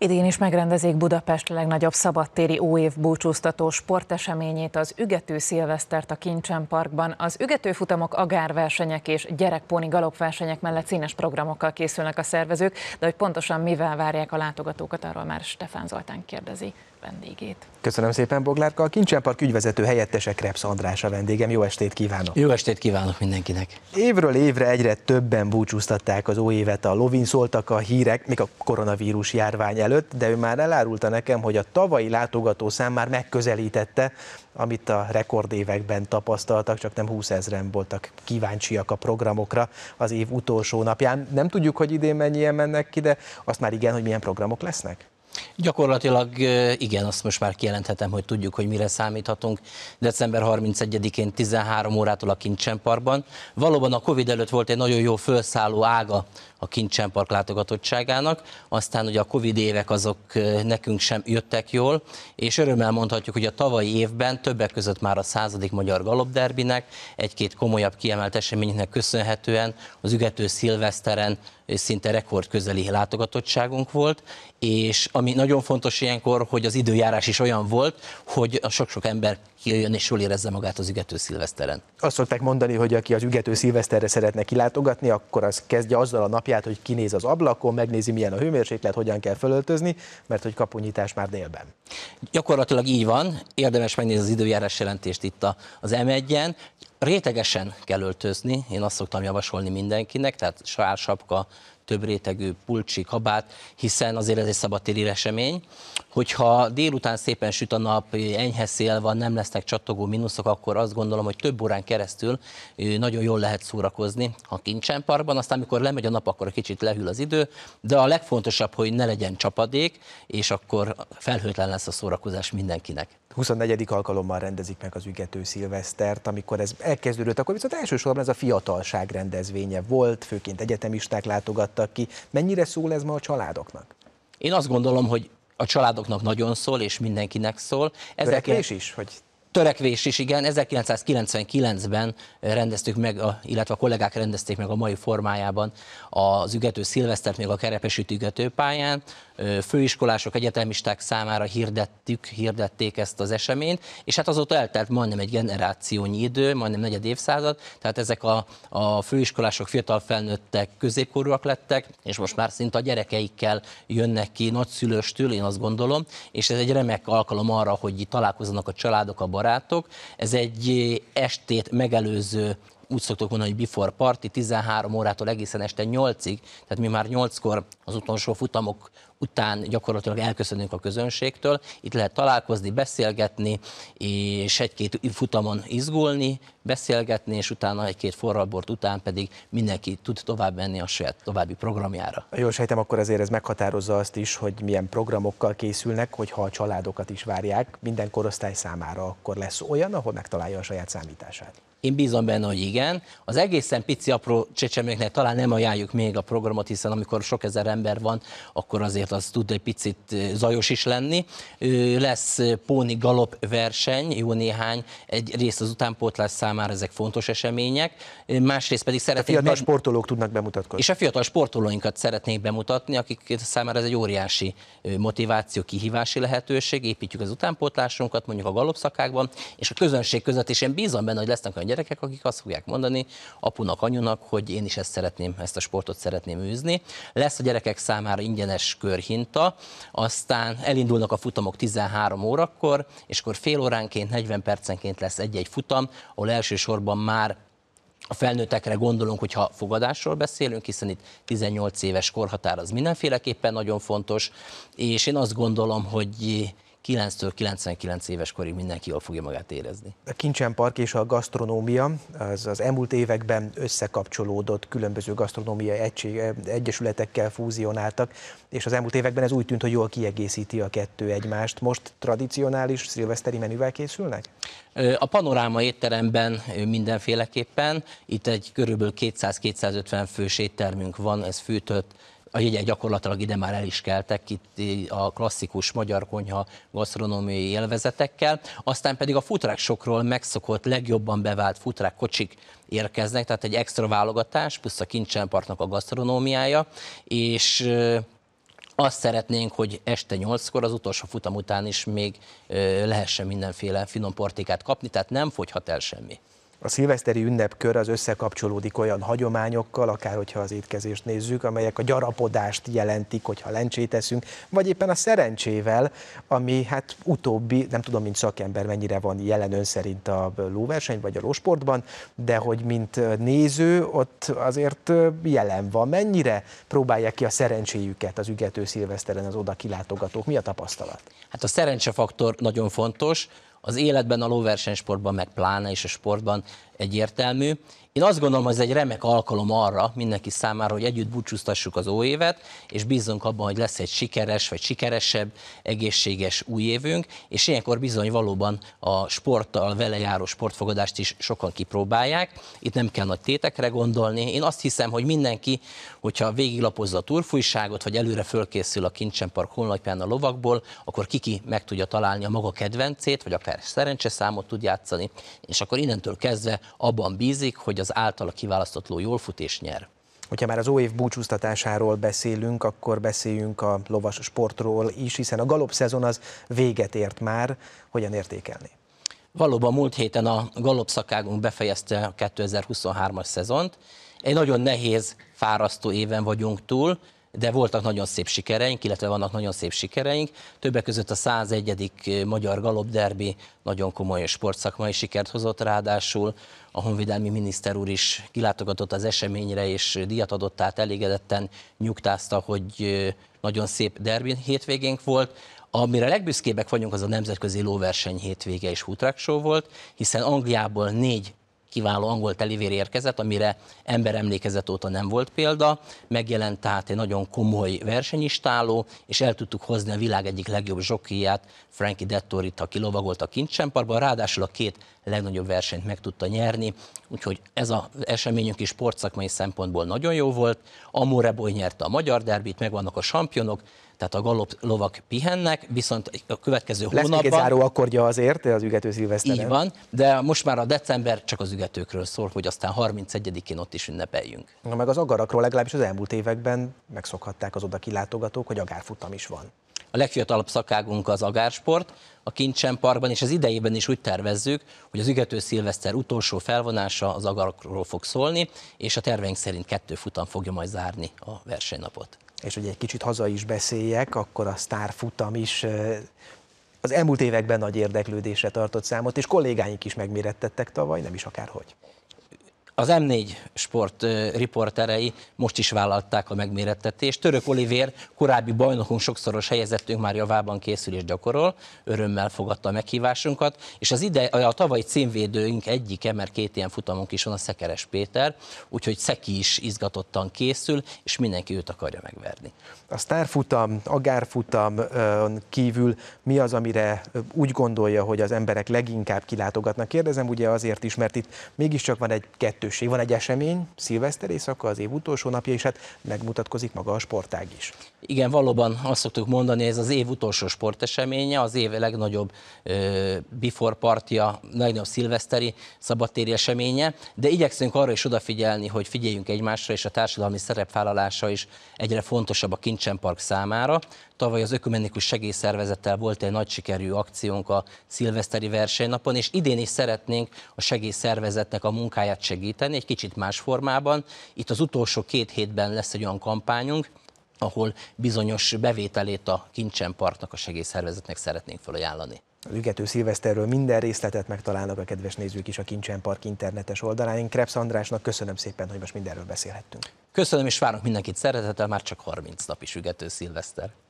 Idén is megrendezik Budapest legnagyobb szabadtéri óév búcsúztató sporteseményét, az Ügető Szilvesztert a Kincsen Parkban. Az ügetőfutamok agárversenyek és gyerekpóni galopversenyek mellett színes programokkal készülnek a szervezők, de hogy pontosan mivel várják a látogatókat, arról már Stefán Zoltán kérdezi vendégét. Köszönöm szépen Boglárka, a Kincsenpark ügyvezető helyettese Krebs András a vendégem. Jó estét kívánok! Jó estét kívánok mindenkinek! Évről évre egyre többen búcsúztatták az óévet. évet, a lovin szóltak a hírek, még a koronavírus járvány előtt, de ő már elárulta nekem, hogy a tavalyi látogatószám már megközelítette, amit a rekordévekben tapasztaltak, csak nem 20 ezeren voltak kíváncsiak a programokra az év utolsó napján. Nem tudjuk, hogy idén mennyien mennek ki, de azt már igen, hogy milyen programok lesznek? Gyakorlatilag igen, azt most már kijelenthetem, hogy tudjuk, hogy mire számíthatunk. December 31-én 13 órától a Kincsenparkban. Valóban a Covid előtt volt egy nagyon jó felszálló ága a Kincsenpark látogatottságának. Aztán ugye a Covid évek azok nekünk sem jöttek jól, és örömmel mondhatjuk, hogy a tavalyi évben többek között már a századik magyar galopderbinek, egy-két komolyabb kiemelt eseménynek köszönhetően az ügető szilveszteren szinte rekord közeli látogatottságunk volt, és ami nagyon fontos ilyenkor, hogy az időjárás is olyan volt, hogy a sok-sok ember kijön és jól érezze magát az ügető szilveszteren. Azt szokták mondani, hogy aki az ügető szilveszterre szeretne kilátogatni, akkor az kezdje azzal a nap mapját, hogy kinéz az ablakon, megnézi, milyen a hőmérséklet, hogyan kell fölöltözni, mert hogy kapunyítás már délben. Gyakorlatilag így van, érdemes megnézni az időjárás jelentést itt az M1-en, rétegesen kell öltözni, én azt szoktam javasolni mindenkinek, tehát sár sapka, több rétegű pulcsi kabát, hiszen azért ez egy szabadtéri esemény. Hogyha délután szépen süt a nap, enyhe szél van, nem lesznek csatogó mínuszok, akkor azt gondolom, hogy több órán keresztül nagyon jól lehet szórakozni a Kincsen Parkban. Aztán, amikor lemegy a nap, akkor kicsit lehűl az idő, de a legfontosabb, hogy ne legyen csapadék, és akkor felhőtlen lesz a szórakozás mindenkinek. 24. alkalommal rendezik meg az ügető szilvesztert, amikor ez elkezdődött, akkor viszont elsősorban ez a fiatalság rendezvénye volt, főként egyetemisták látogattak ki. Mennyire szól ez ma a családoknak? Én azt gondolom, hogy a családoknak nagyon szól, és mindenkinek szól. Ezek Törekvés is, hogy törekvés is, igen. 1999-ben rendeztük meg, a, illetve a kollégák rendezték meg a mai formájában az ügető szilvesztert még a kerepesüti ügetőpályán. Főiskolások, egyetemisták számára hirdettük, hirdették ezt az eseményt, és hát azóta eltelt majdnem egy generációnyi idő, majdnem negyed évszázad, tehát ezek a, a főiskolások, fiatal felnőttek, középkorúak lettek, és most már szinte a gyerekeikkel jönnek ki nagyszülőstől, én azt gondolom, és ez egy remek alkalom arra, hogy találkozzanak a családok a barátok. Ez egy eh, estét megelőző úgy szoktuk mondani, hogy before party, 13 órától egészen este 8-ig, tehát mi már 8-kor az utolsó futamok után gyakorlatilag elköszönünk a közönségtől, itt lehet találkozni, beszélgetni, és egy-két futamon izgulni, beszélgetni, és utána egy-két forralbort után pedig mindenki tud tovább menni a saját további programjára. Jól sejtem, akkor azért ez meghatározza azt is, hogy milyen programokkal készülnek, hogyha a családokat is várják minden korosztály számára, akkor lesz olyan, ahol megtalálja a saját számítását. Én bízom benne, hogy igen. Az egészen pici apró csecsemőknek talán nem ajánljuk még a programot, hiszen amikor sok ezer ember van, akkor azért azért az tud egy picit zajos is lenni. Lesz Póni Galop verseny, jó néhány, egy rész az utánpótlás számára ezek fontos események, másrészt pedig szeretnék... A fiatal be... sportolók tudnak bemutatkozni. És a fiatal sportolóinkat szeretnék bemutatni, akik számára ez egy óriási motiváció, kihívási lehetőség, építjük az utánpótlásunkat mondjuk a galopszakákban, és a közönség között, és én bízom benne, hogy lesznek olyan gyerekek, akik azt fogják mondani apunak, anyunak, hogy én is ezt szeretném, ezt a sportot szeretném űzni. Lesz a gyerekek számára ingyenes kör először hinta, aztán elindulnak a futamok 13 órakor, és akkor fél óránként, 40 percenként lesz egy-egy futam, ahol elsősorban már a felnőttekre gondolunk, hogyha fogadásról beszélünk, hiszen itt 18 éves korhatár az mindenféleképpen nagyon fontos, és én azt gondolom, hogy 9-től 99 éves korig mindenki jól fogja magát érezni. A kincsen park és a gasztronómia az, az elmúlt években összekapcsolódott, különböző gasztronómiai egység, egyesületekkel fúzionáltak, és az elmúlt években ez úgy tűnt, hogy jól kiegészíti a kettő egymást. Most tradicionális szilveszteri menüvel készülnek? A panoráma étteremben mindenféleképpen, itt egy körülbelül 200-250 fős éttermünk van, ez fűtött a jegyek gyakorlatilag ide már el is keltek, itt a klasszikus magyar konyha gasztronómiai élvezetekkel, aztán pedig a futrák sokról megszokott, legjobban bevált futrák kocsik érkeznek, tehát egy extra válogatás, plusz a Kincsenpartnak a gasztronómiája, és azt szeretnénk, hogy este 8-kor az utolsó futam után is még lehessen mindenféle finom portékát kapni, tehát nem fogyhat el semmi. A szilveszteri ünnepkör az összekapcsolódik olyan hagyományokkal, akár hogyha az étkezést nézzük, amelyek a gyarapodást jelentik, hogyha lencsét eszünk, vagy éppen a szerencsével, ami hát utóbbi, nem tudom, mint szakember mennyire van jelen ön szerint a lóverseny vagy a lósportban, de hogy mint néző ott azért jelen van. Mennyire próbálják ki a szerencséjüket az ügető szilveszteren az oda kilátogatók? Mi a tapasztalat? Hát a szerencsefaktor nagyon fontos az életben, a lóversenysportban, meg pláne és a sportban egyértelmű. Én azt gondolom, hogy ez egy remek alkalom arra mindenki számára, hogy együtt búcsúztassuk az óévet, és bízunk abban, hogy lesz egy sikeres vagy sikeresebb, egészséges új évünk, és ilyenkor bizony valóban a sporttal vele járó sportfogadást is sokan kipróbálják. Itt nem kell nagy tétekre gondolni. Én azt hiszem, hogy mindenki, hogyha végiglapozza a turfújságot, vagy előre fölkészül a Kincsen Park honlapján a lovakból, akkor kiki meg tudja találni a maga kedvencét, vagy akár számot tud játszani, és akkor innentől kezdve abban bízik, hogy az általa kiválasztott ló jól fut és nyer. Hogyha már az óév búcsúztatásáról beszélünk, akkor beszéljünk a lovas sportról is, hiszen a galop szezon az véget ért már. Hogyan értékelni? Valóban múlt héten a galop szakágunk befejezte a 2023-as szezont. Egy nagyon nehéz, fárasztó éven vagyunk túl, de voltak nagyon szép sikereink, illetve vannak nagyon szép sikereink. Többek között a 101. Magyar Galop Derbi nagyon komoly sportszakmai sikert hozott, ráadásul a honvédelmi miniszter úr is kilátogatott az eseményre, és díjat adott, tehát elégedetten nyugtázta, hogy nagyon szép derbi hétvégénk volt. Amire legbüszkébbek vagyunk, az a nemzetközi lóverseny hétvége és hútráksó volt, hiszen Angliából négy kiváló angol telivér érkezett, amire ember emlékezet óta nem volt példa. Megjelent tehát egy nagyon komoly versenyistáló, és el tudtuk hozni a világ egyik legjobb zsokiját, Frankie Dettorit, aki lovagolt a kincsenparban, ráadásul a két legnagyobb versenyt meg tudta nyerni, úgyhogy ez az eseményünk is sportszakmai szempontból nagyon jó volt. Amore Boy nyerte a magyar derbit, megvannak a sampionok, tehát a galop lovak pihennek, viszont a következő Lesz hónapban... Lesz záró akkordja azért, az ügető szilveszteren. Így van, de most már a december csak az ügetőkről szól, hogy aztán 31-én ott is ünnepeljünk. Na meg az agarakról legalábbis az elmúlt években megszokhatták az oda kilátogatók, hogy agárfutam is van. A legfiatalabb szakágunk az agársport, a Kincsen Parkban, és az idejében is úgy tervezzük, hogy az ügető szilveszter utolsó felvonása az agarakról fog szólni, és a terveink szerint kettő futam fogja majd zárni a versenynapot és hogy egy kicsit haza is beszéljek, akkor a sztárfutam is az elmúlt években nagy érdeklődésre tartott számot, és kollégáink is megmérettettek tavaly, nem is akárhogy. Az M4 sport riporterei most is vállalták a megmérettetést. Török Olivér, korábbi bajnokunk sokszoros helyezettünk már javában készül és gyakorol, örömmel fogadta a meghívásunkat, és az ide, a tavalyi címvédőink egyik, mert két ilyen futamunk is van, a Szekeres Péter, úgyhogy Szeki is izgatottan készül, és mindenki őt akarja megverni. A sztárfutam, agárfutam kívül mi az, amire úgy gondolja, hogy az emberek leginkább kilátogatnak? Kérdezem ugye azért is, mert itt mégiscsak van egy kettő lehetőség. Van egy esemény, szilveszter éjszaka, az év utolsó napja, és hát megmutatkozik maga a sportág is. Igen, valóban azt szoktuk mondani, ez az év utolsó sporteseménye, az év legnagyobb ö, before partja, legnagyobb szilveszteri szabadtéri eseménye, de igyekszünk arra is odafigyelni, hogy figyeljünk egymásra, és a társadalmi szerepvállalása is egyre fontosabb a Kincsen Park számára. Tavaly az Ökumenikus Segélyszervezettel volt egy nagy sikerű akciónk a szilveszteri versenynapon, és idén is szeretnénk a segélyszervezetnek a munkáját segíteni, tenni, egy kicsit más formában. Itt az utolsó két hétben lesz egy olyan kampányunk, ahol bizonyos bevételét a Kincsenpartnak, a segélyszervezetnek szeretnénk felajánlani. Az ügető szilveszterről minden részletet megtalálnak a kedves nézők is a Kincsen Park internetes oldalán. Krebs Andrásnak köszönöm szépen, hogy most mindenről beszélhettünk. Köszönöm, és várunk mindenkit szeretettel, már csak 30 nap is ügető szilveszter.